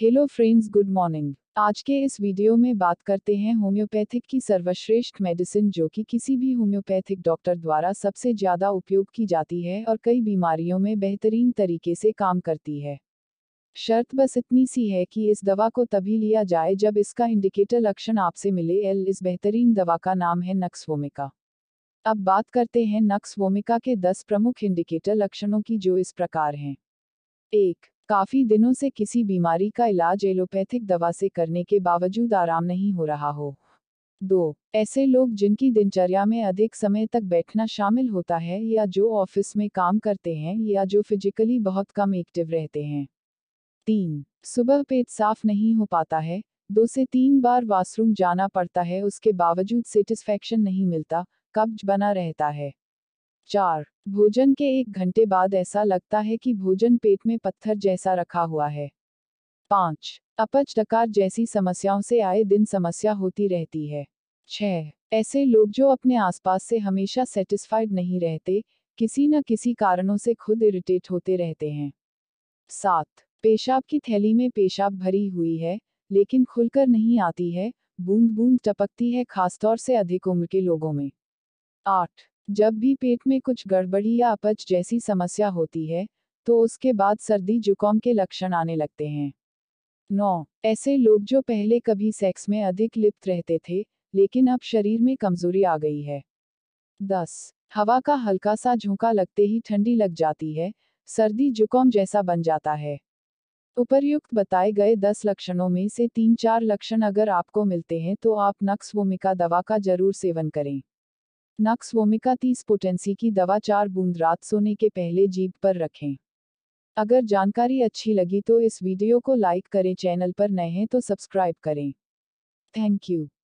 hello friends good morning आज के इस वीडियो में बात करते हैं होम्योपैथिक की सर्वश्रेष्ठ मेडिसिन जो कि किसी भी होम्योपैथिक डॉक्टर द्वारा सबसे ज्यादा उपयोग की जाती है और कई बीमारियों में बेहतरीन तरीके से काम करती है शर्त बस इतनी सी है कि इस दवा को तभी लिया जाए जब इसका इंडिकेटर लक्षण आपसे मिले एल इस बेहतरीन दवा का नाम है नक्स वोमिका अब बात करते हैं नक्स वोमिका के दस प्रमुख इंडिकेटर लक्षणों की जो इस प्रकार हैं एक काफी दिनों से किसी बीमारी का इलाज एलोपैथिक दवा से करने के बावजूद आराम नहीं हो रहा हो दो ऐसे लोग जिनकी दिनचर्या में अधिक समय तक बैठना शामिल होता है या जो ऑफिस में काम करते हैं या जो फिजिकली बहुत कम एक्टिव रहते हैं तीन सुबह पेट साफ नहीं हो पाता है दो से तीन बार वॉशरूम जाना पड़ता है उसके बावजूद सेटिस्फैक्शन नहीं मिलता कब्ज बना रहता है चार भोजन के एक घंटे बाद ऐसा लगता है कि भोजन पेट में पत्थर जैसा रखा हुआ है पाँच अपच डकार जैसी समस्याओं से आए दिन समस्या होती रहती है छः ऐसे लोग जो अपने आसपास से हमेशा सेटिस्फाइड नहीं रहते किसी न किसी कारणों से खुद इरिटेट होते रहते हैं सात पेशाब की थैली में पेशाब भरी हुई है लेकिन खुलकर नहीं आती है बूंद बूंद टपकती है खासतौर से अधिक उम्र के लोगों में आठ जब भी पेट में कुछ गड़बड़ी या अपच जैसी समस्या होती है तो उसके बाद सर्दी जुकाम के लक्षण आने लगते हैं नौ ऐसे लोग जो पहले कभी सेक्स में अधिक लिप्त रहते थे लेकिन अब शरीर में कमजोरी आ गई है दस हवा का हल्का सा झोंका लगते ही ठंडी लग जाती है सर्दी जुकाम जैसा बन जाता है उपर्युक्त बताए गए दस लक्षणों में से तीन चार लक्षण अगर आपको मिलते हैं तो आप नक्स वोमिका दवा का जरूर सेवन करें नक्सवोमिका तीस पोटेंसी की दवा चार बूंद रात सोने के पहले जीप पर रखें अगर जानकारी अच्छी लगी तो इस वीडियो को लाइक करें चैनल पर नए हैं तो सब्सक्राइब करें थैंक यू